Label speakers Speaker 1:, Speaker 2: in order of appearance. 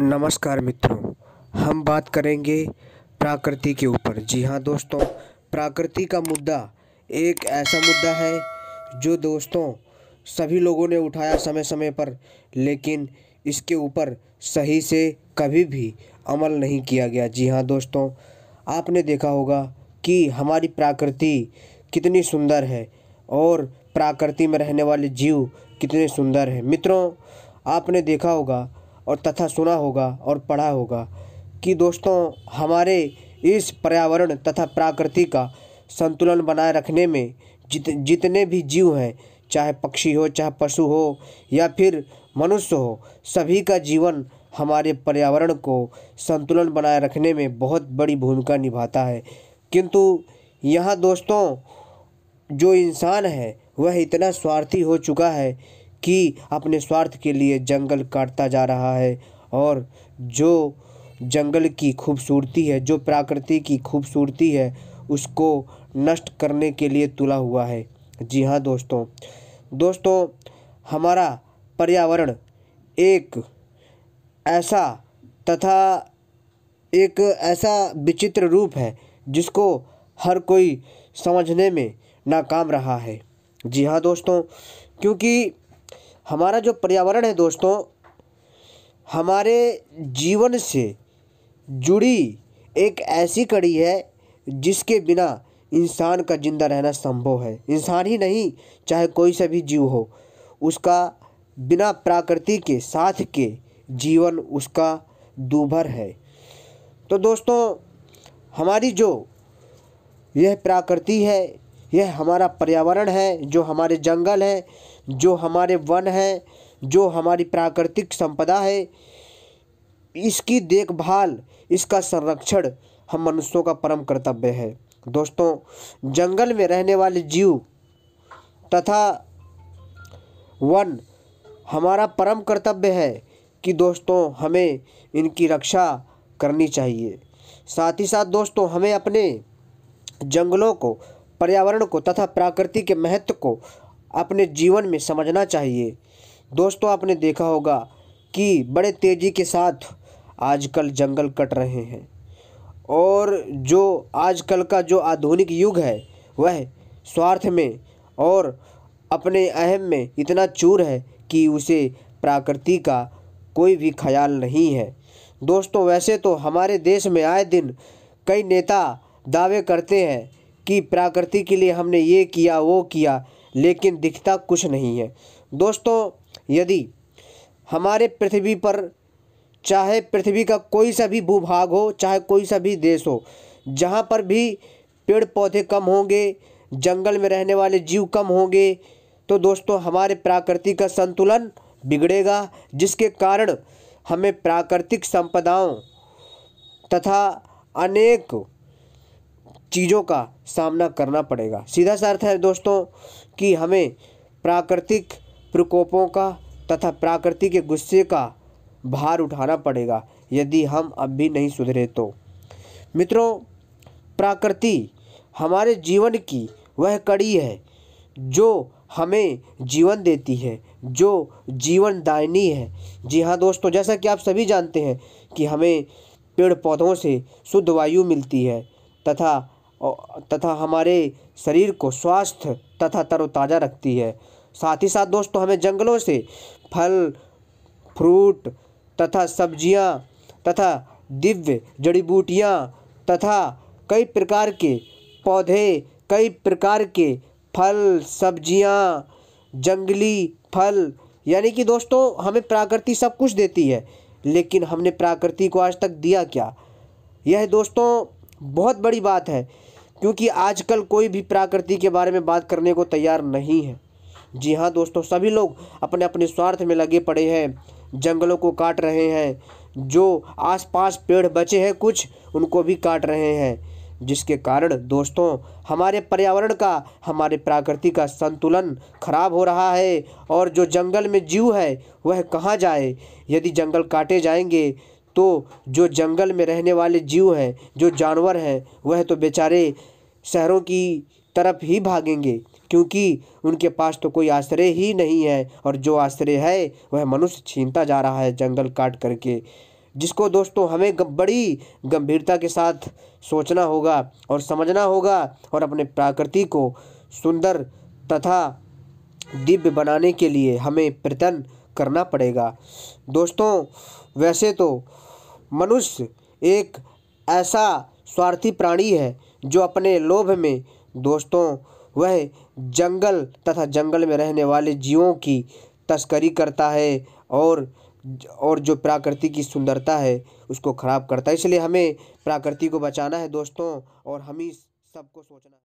Speaker 1: नमस्कार मित्रों हम बात करेंगे प्रकृति के ऊपर जी हाँ दोस्तों प्रकृति का मुद्दा एक ऐसा मुद्दा है जो दोस्तों सभी लोगों ने उठाया समय समय पर लेकिन इसके ऊपर सही से कभी भी अमल नहीं किया गया जी हाँ दोस्तों आपने देखा होगा कि हमारी प्रकृति कितनी सुंदर है और प्रकृति में रहने वाले जीव कितने सुंदर हैं मित्रों आपने देखा होगा और तथा सुना होगा और पढ़ा होगा कि दोस्तों हमारे इस पर्यावरण तथा प्रकृति का संतुलन बनाए रखने में जित जितने भी जीव हैं चाहे पक्षी हो चाहे पशु हो या फिर मनुष्य हो सभी का जीवन हमारे पर्यावरण को संतुलन बनाए रखने में बहुत बड़ी भूमिका निभाता है किंतु यहाँ दोस्तों जो इंसान है वह इतना स्वार्थी हो चुका है कि अपने स्वार्थ के लिए जंगल काटता जा रहा है और जो जंगल की खूबसूरती है जो प्रकृति की खूबसूरती है उसको नष्ट करने के लिए तुला हुआ है जी हाँ दोस्तों दोस्तों हमारा पर्यावरण एक ऐसा तथा एक ऐसा विचित्र रूप है जिसको हर कोई समझने में नाकाम रहा है जी हाँ दोस्तों क्योंकि हमारा जो पर्यावरण है दोस्तों हमारे जीवन से जुड़ी एक ऐसी कड़ी है जिसके बिना इंसान का ज़िंदा रहना संभव है इंसान ही नहीं चाहे कोई सा भी जीव हो उसका बिना प्रकृति के साथ के जीवन उसका दूभर है तो दोस्तों हमारी जो यह प्रकृति है यह हमारा पर्यावरण है जो हमारे जंगल हैं जो हमारे वन हैं जो हमारी प्राकृतिक संपदा है इसकी देखभाल इसका संरक्षण हम मनुष्यों का परम कर्तव्य है दोस्तों जंगल में रहने वाले जीव तथा वन हमारा परम कर्तव्य है कि दोस्तों हमें इनकी रक्षा करनी चाहिए साथ ही साथ दोस्तों हमें अपने जंगलों को पर्यावरण को तथा प्रकृति के महत्व को अपने जीवन में समझना चाहिए दोस्तों आपने देखा होगा कि बड़े तेज़ी के साथ आजकल जंगल कट रहे हैं और जो आजकल का जो आधुनिक युग है वह स्वार्थ में और अपने अहम में इतना चूर है कि उसे प्रकृति का कोई भी ख्याल नहीं है दोस्तों वैसे तो हमारे देश में आए दिन कई नेता दावे करते हैं कि प्रकृति के लिए हमने ये किया वो किया लेकिन दिखता कुछ नहीं है दोस्तों यदि हमारे पृथ्वी पर चाहे पृथ्वी का कोई सा भी भूभाग हो चाहे कोई सा भी देश हो जहाँ पर भी पेड़ पौधे कम होंगे जंगल में रहने वाले जीव कम होंगे तो दोस्तों हमारे प्राकृतिक का संतुलन बिगड़ेगा जिसके कारण हमें प्राकृतिक संपदाओं तथा अनेक चीज़ों का सामना करना पड़ेगा सीधा सा अर्थ है दोस्तों कि हमें प्राकृतिक प्रकोपों का तथा प्राकृतिक के गुस्से का भार उठाना पड़ेगा यदि हम अब भी नहीं सुधरे तो मित्रों प्रकृति हमारे जीवन की वह कड़ी है जो हमें जीवन देती है जो जीवन दायनी है जी हाँ दोस्तों जैसा कि आप सभी जानते हैं कि हमें पेड़ पौधों से शुद्ध वायु मिलती है तथा तथा हमारे शरीर को स्वास्थ्य तथा तरोताज़ा रखती है साथ ही साथ दोस्तों हमें जंगलों से फल फ्रूट तथा सब्जियां तथा दिव्य जड़ी बूटियाँ तथा कई प्रकार के पौधे कई प्रकार के फल सब्जियां जंगली फल यानी कि दोस्तों हमें प्रकृति सब कुछ देती है लेकिन हमने प्रकृति को आज तक दिया क्या यह दोस्तों बहुत बड़ी बात है क्योंकि आजकल कोई भी प्रकृति के बारे में बात करने को तैयार नहीं है जी हाँ दोस्तों सभी लोग अपने अपने स्वार्थ में लगे पड़े हैं जंगलों को काट रहे हैं जो आसपास पेड़ बचे हैं कुछ उनको भी काट रहे हैं जिसके कारण दोस्तों हमारे पर्यावरण का हमारे प्रकृति का संतुलन खराब हो रहा है और जो जंगल में जीव है वह कहाँ जाए यदि जंगल काटे जाएंगे तो जो जंगल में रहने वाले जीव हैं जो जानवर हैं वह तो बेचारे शहरों की तरफ ही भागेंगे क्योंकि उनके पास तो कोई आश्रय ही नहीं है और जो आश्रय है वह मनुष्य छीनता जा रहा है जंगल काट करके जिसको दोस्तों हमें बड़ी गंभीरता के साथ सोचना होगा और समझना होगा और अपने प्रकृति को सुंदर तथा दिव्य बनाने के लिए हमें प्रयत्न करना पड़ेगा दोस्तों वैसे तो मनुष्य एक ऐसा स्वार्थी प्राणी है जो अपने लोभ में दोस्तों वह जंगल तथा जंगल में रहने वाले जीवों की तस्करी करता है और और जो प्रकृति की सुंदरता है उसको ख़राब करता है इसलिए हमें प्रकृति को बचाना है दोस्तों और हम ही सबको सोचना